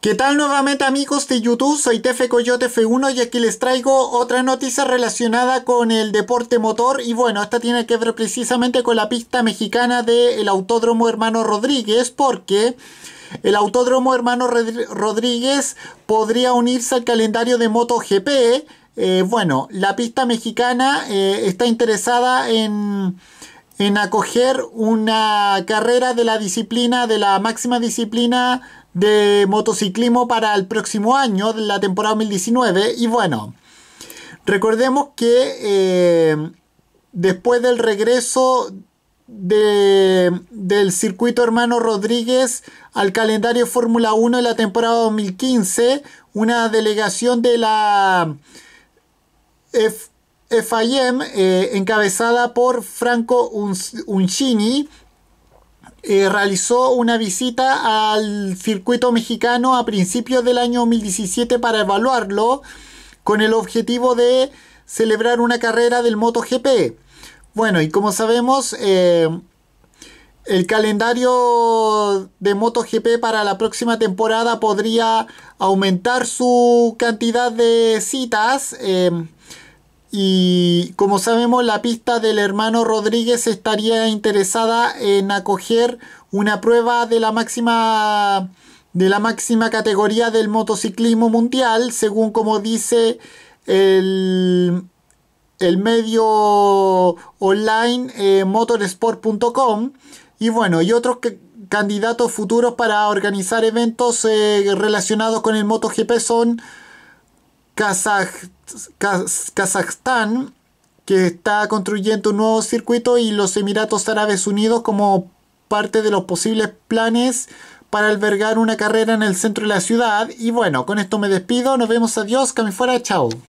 ¿Qué tal nuevamente amigos de YouTube? Soy Tefe Coyote F1 y aquí les traigo otra noticia relacionada con el deporte motor y bueno, esta tiene que ver precisamente con la pista mexicana del Autódromo Hermano Rodríguez porque el Autódromo Hermano Rodríguez podría unirse al calendario de MotoGP. Eh, bueno, la pista mexicana eh, está interesada en en acoger una carrera de la disciplina, de la máxima disciplina de motociclismo para el próximo año, de la temporada 2019. Y bueno, recordemos que eh, después del regreso del circuito hermano Rodríguez al calendario Fórmula 1 de la temporada 2015, una delegación de la F FIM eh, encabezada por Franco Uncini eh, realizó una visita al circuito mexicano a principios del año 2017 para evaluarlo con el objetivo de celebrar una carrera del MotoGP. Bueno, y como sabemos, eh, el calendario de MotoGP para la próxima temporada podría aumentar su cantidad de citas. Eh, y como sabemos, la pista del hermano Rodríguez estaría interesada en acoger una prueba de la máxima de la máxima categoría del motociclismo mundial, según como dice el, el medio online motoresport.com. Eh, motorsport.com. Y bueno, y otros candidatos futuros para organizar eventos eh, relacionados con el MotoGP son Kazaj, Kazajstán, que está construyendo un nuevo circuito, y los Emiratos Árabes Unidos como parte de los posibles planes para albergar una carrera en el centro de la ciudad. Y bueno, con esto me despido, nos vemos, adiós, que fuera, chao.